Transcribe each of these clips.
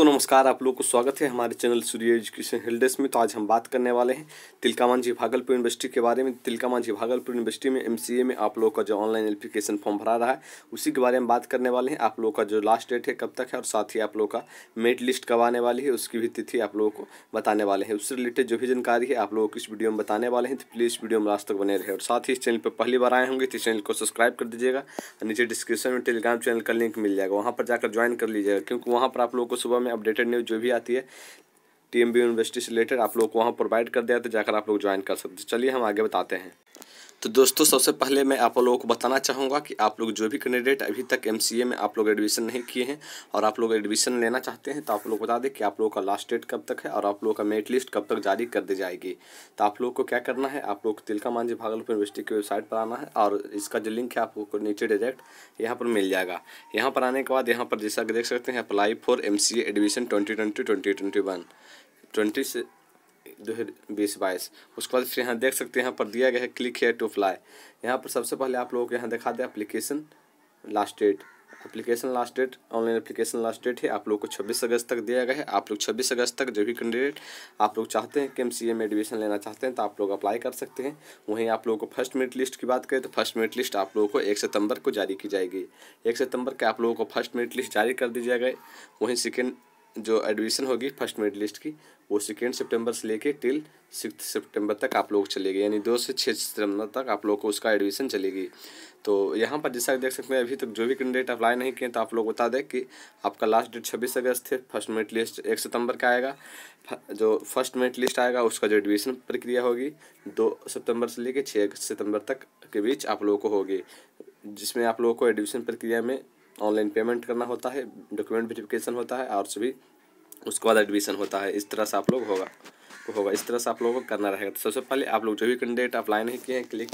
दोस्तों नमस्कार आप लोग को स्वागत है हमारे चैनल सूर्य एजुकेशन हिल्डेस में तो आज हम बात करने वाले हैं तिलका मांझी भागलपुर यूनिवर्सिटी के बारे में तिलका मांझी भागलपुर यूनिवर्सिटी में एमसीए में आप लोगों का जो ऑनलाइन एप्लीकेशन फॉर्म भरा रहा है उसी के बारे में बात करने वाले हैं आप लोगों का जो लास्ट डेट है कब तक है और साथ ही आप लोगों का मेट लिस्ट कब आने वाली है उसकी भी तिथि आप लोगों को बताने वाले हैं उससे रिलेटेड जो भी जानकारी है आप लोगों को इस वीडियो में बताने वाले हैं तो प्लीज़ वीडियो में लास्ट तक बने रहे और साथ ही इस चैनल पर पहली बार आए होंगे तो चैनल को सब्सक्राइब कर दीजिएगा नीचे डिस्क्रिप्शन में टेलीग्राम चैनल का लिंक मिल जाएगा वहाँ पर जाकर ज्वाइन कर लीजिएगा क्योंकि वहाँ पर आप लोगों को सुबह में में अपडेटेड न्यूज़ जो भी आती है टी एम बी यूनिवर्सिटी से रिलेटेड आप लोग को वहाँ प्रोवाइड कर दिया तो जाकर आप लोग ज्वाइन कर सकते चलिए हम आगे बताते हैं तो दोस्तों सबसे पहले मैं आप लोगों को बताना चाहूँगा कि आप लोग जो भी कैंडिडेट अभी तक एम में आप लोग एडमिशन नहीं किए हैं और आप लोग एडमिशन लेना चाहते हैं तो आप लोग बता दें कि आप लोगों का लास्ट डेट कब तक है और आप लोगों का मेरिट लिस्ट कब तक जारी कर दी जाएगी तो आप लोग को क्या करना है आप लोग तिलका मांझी भागलपुर यूनिवर्सिटी की वेबसाइट पर आना है और इसका जो लिंक है आप लोग को नीचे डायरेक्ट यहाँ पर मिल जाएगा यहाँ पर आने के बाद यहाँ पर जैसा कि देख सकते हैं apply for M admission twenty twenty twenty twenty one twenty से दो हज़ार बीस बाईस उसके बाद फिर यहाँ देख सकते हैं यहाँ पर दिया गया है क्लिक है टू फ्लाई यहाँ पर सबसे पहले आप लोगों को यहाँ दिखा दें application last date application last date online application last date है आप लोग को छब्बीस अगस्त तक दिया गया है आप लोग छब्बीस अगस्त तक जो भी कैंडिडेट आप लोग चाहते हैं कि एम सी में एडमिशन लेना चाहते हैं तो आप लोग अप्लाई कर सकते हैं वहीं आप लोगों को फर्स्ट मेरिट लिस्ट की बात करें तो फर्स्ट मेरिट लिस्ट आप लोगों को एक सितंबर को जारी की जाएगी एक सितंबर के आप लोगों को फर्स्ट मेरिट लिस्ट जारी कर दी जाएगा वहीं सेकेंड जो एडमिशन होगी फर्स्ट मेरिट लिस्ट की वो सेकेंड सितंबर से लेके टिल सिक्स सितंबर तक आप लोग चलेगी यानी दो से छः सितंबर तक आप लोग को उसका एडमिशन चलेगी तो यहाँ पर जैसा देख सकते हैं अभी तक जो भी कैंडिडेट अप्लाई नहीं किए तो आप लोग बता दें कि आपका लास्ट डेट छब्बीस अगस्त है फर्स्ट मेरिट लिस्ट एक सितंबर का आएगा जो फर्स्ट मेरिट लिस्ट आएगा उसका जो एडमिशन प्रक्रिया होगी दो सितंबर से लेकर छः सितंबर तक के बीच आप लोगों को होगी जिसमें आप लोगों को एडमिशन प्रक्रिया में ऑनलाइन पेमेंट करना होता है डॉक्यूमेंट वेरिफिकेशन होता है और सभी उसके बाद एडमिशन होता है इस तरह से आप लोग होगा होगा इस तरह से आप लोगों को करना रहेगा तो सबसे पहले आप लोग जो भी कैंडिडेट अप्लाई नहीं किए हैं क्लिक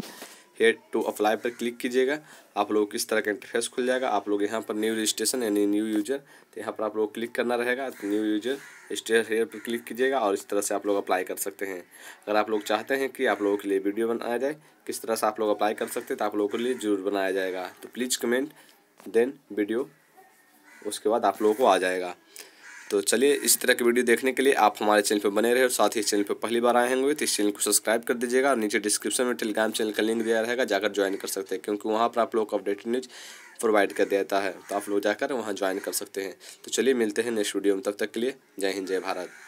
हेड टू अप्लाई पर क्लिक कीजिएगा आप लोग किस तरह का इंटरफेस खुल जाएगा आप लोग यहाँ पर न्यू रजिस्ट्रेशन यानी न्यू यूजर तो यहाँ पर आप लोग क्लिक करना रहेगा तो न्यू यूजर स्टेट हेयर पर क्लिक कीजिएगा और इस तरह से आप लोग अप्लाई कर सकते हैं अगर आप लोग चाहते हैं कि आप लोगों के लिए वीडियो बनाया जाए किस तरह से आप लोग अप्लाई कर सकते हैं तो आप लोगों के लिए जरूर बनाया जाएगा तो प्लीज़ कमेंट देन वीडियो उसके बाद आप लोगों को आ जाएगा तो चलिए इस तरह की वीडियो देखने के लिए आप हमारे चैनल पर बने रहे और साथ ही इस चैनल पर पहली बार आए होंगे तो इस चैनल को सब्सक्राइब कर दीजिएगा और नीचे डिस्क्रिप्शन में टेलीग्राम चैनल का लिंक दिया रहेगा जाकर ज्वाइन कर सकते हैं क्योंकि वहाँ पर आप लोग को अपडेटेड न्यूज़ प्रोवाइड कर देता है तो आप लोग जाकर वहाँ ज्वाइन कर सकते हैं तो चलिए मिलते हैं नेक्स्ट वीडियो में तब तक के लिए जय हिंद जय भारत